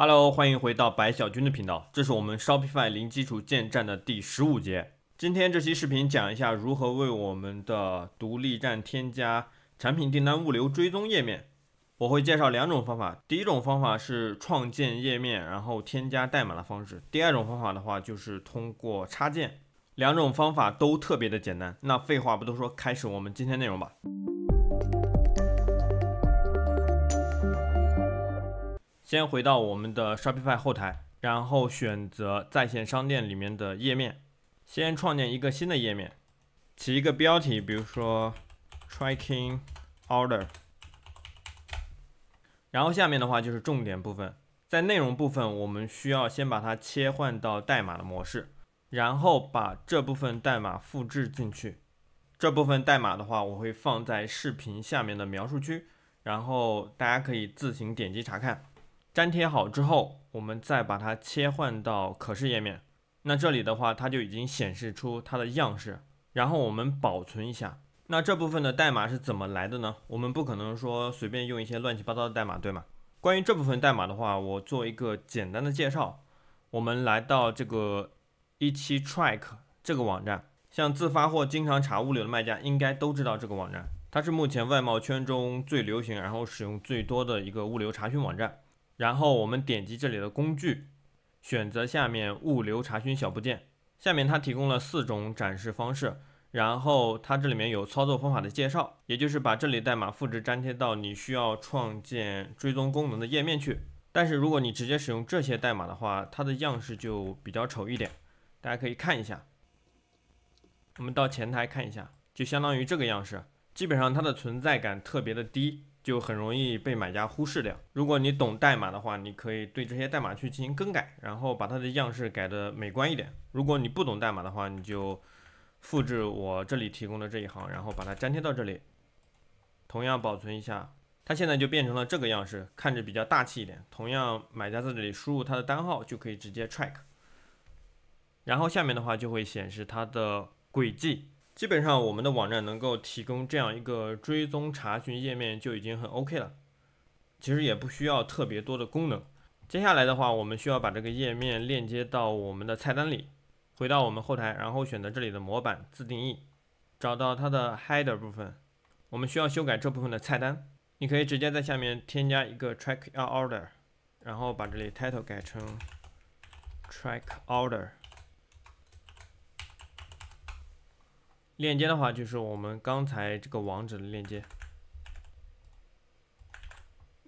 Hello，欢迎回到白小军的频道，这是我们 Shopify 零基础建站的第十五节。今天这期视频讲一下如何为我们的独立站添加产品订单物流追踪页面。我会介绍两种方法，第一种方法是创建页面然后添加代码的方式，第二种方法的话就是通过插件。两种方法都特别的简单。那废话不多说，开始我们今天内容吧。先回到我们的 Shopify 后台，然后选择在线商店里面的页面，先创建一个新的页面，起一个标题，比如说 Tracking Order。然后下面的话就是重点部分，在内容部分，我们需要先把它切换到代码的模式，然后把这部分代码复制进去。这部分代码的话，我会放在视频下面的描述区，然后大家可以自行点击查看。粘贴好之后，我们再把它切换到可视页面。那这里的话，它就已经显示出它的样式。然后我们保存一下。那这部分的代码是怎么来的呢？我们不可能说随便用一些乱七八糟的代码，对吗？关于这部分代码的话，我做一个简单的介绍。我们来到这个一期 t r a c k 这个网站，像自发货经常查物流的卖家应该都知道这个网站，它是目前外贸圈中最流行，然后使用最多的一个物流查询网站。然后我们点击这里的工具，选择下面物流查询小部件。下面它提供了四种展示方式，然后它这里面有操作方法的介绍，也就是把这里代码复制粘贴到你需要创建追踪功能的页面去。但是如果你直接使用这些代码的话，它的样式就比较丑一点。大家可以看一下，我们到前台看一下，就相当于这个样式，基本上它的存在感特别的低。就很容易被买家忽视掉。如果你懂代码的话，你可以对这些代码去进行更改，然后把它的样式改的美观一点。如果你不懂代码的话，你就复制我这里提供的这一行，然后把它粘贴到这里，同样保存一下。它现在就变成了这个样式，看着比较大气一点。同样，买家在这里输入他的单号，就可以直接 track。然后下面的话就会显示它的轨迹。基本上，我们的网站能够提供这样一个追踪查询页面就已经很 OK 了。其实也不需要特别多的功能。接下来的话，我们需要把这个页面链接到我们的菜单里。回到我们后台，然后选择这里的模板自定义，找到它的 header 部分，我们需要修改这部分的菜单。你可以直接在下面添加一个 track order，然后把这里 title 改成 track order。链接的话，就是我们刚才这个网址的链接。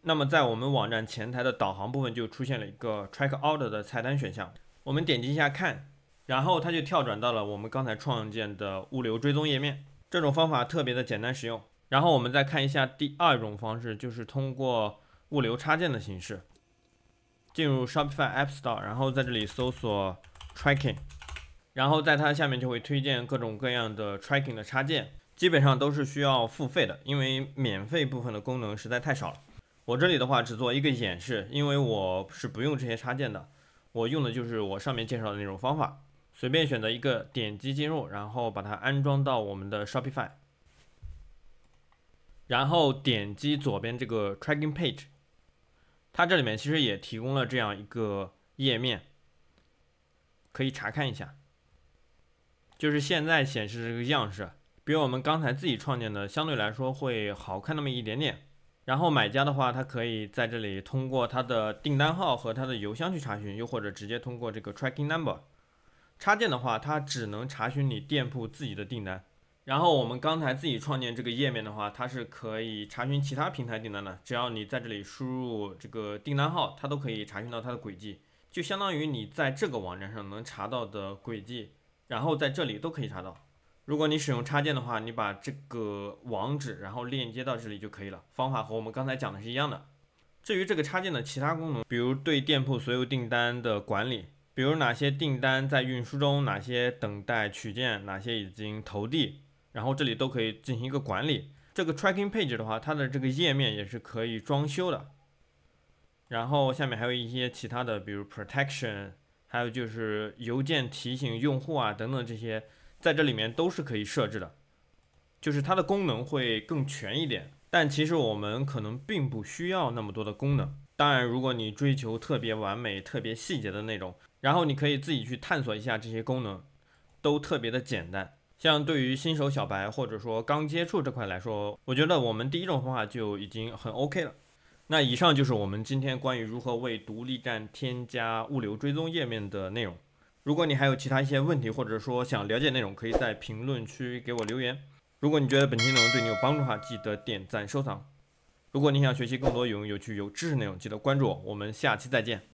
那么在我们网站前台的导航部分，就出现了一个 Track Order 的菜单选项。我们点击一下看，然后它就跳转到了我们刚才创建的物流追踪页面。这种方法特别的简单实用。然后我们再看一下第二种方式，就是通过物流插件的形式，进入 Shopify App Store，然后在这里搜索 Tracking。然后在它下面就会推荐各种各样的 tracking 的插件，基本上都是需要付费的，因为免费部分的功能实在太少了。我这里的话只做一个演示，因为我是不用这些插件的，我用的就是我上面介绍的那种方法，随便选择一个点击进入，然后把它安装到我们的 Shopify，然后点击左边这个 tracking page，它这里面其实也提供了这样一个页面，可以查看一下。就是现在显示这个样式，比我们刚才自己创建的相对来说会好看那么一点点。然后买家的话，他可以在这里通过他的订单号和他的邮箱去查询，又或者直接通过这个 tracking number 插件的话，它只能查询你店铺自己的订单。然后我们刚才自己创建这个页面的话，它是可以查询其他平台订单的，只要你在这里输入这个订单号，它都可以查询到它的轨迹，就相当于你在这个网站上能查到的轨迹。然后在这里都可以查到。如果你使用插件的话，你把这个网址然后链接到这里就可以了。方法和我们刚才讲的是一样的。至于这个插件的其他功能，比如对店铺所有订单的管理，比如哪些订单在运输中，哪些等待取件，哪些已经投递，然后这里都可以进行一个管理。这个 tracking page 的话，它的这个页面也是可以装修的。然后下面还有一些其他的，比如 protection。还有就是邮件提醒用户啊等等这些，在这里面都是可以设置的，就是它的功能会更全一点。但其实我们可能并不需要那么多的功能。当然，如果你追求特别完美、特别细节的那种，然后你可以自己去探索一下这些功能，都特别的简单。像对于新手小白或者说刚接触这块来说，我觉得我们第一种方法就已经很 OK 了。那以上就是我们今天关于如何为独立站添加物流追踪页面的内容。如果你还有其他一些问题，或者说想了解内容，可以在评论区给我留言。如果你觉得本期内容对你有帮助的话，记得点赞收藏。如果你想学习更多有用、有趣、有知识内容，记得关注我。我们下期再见。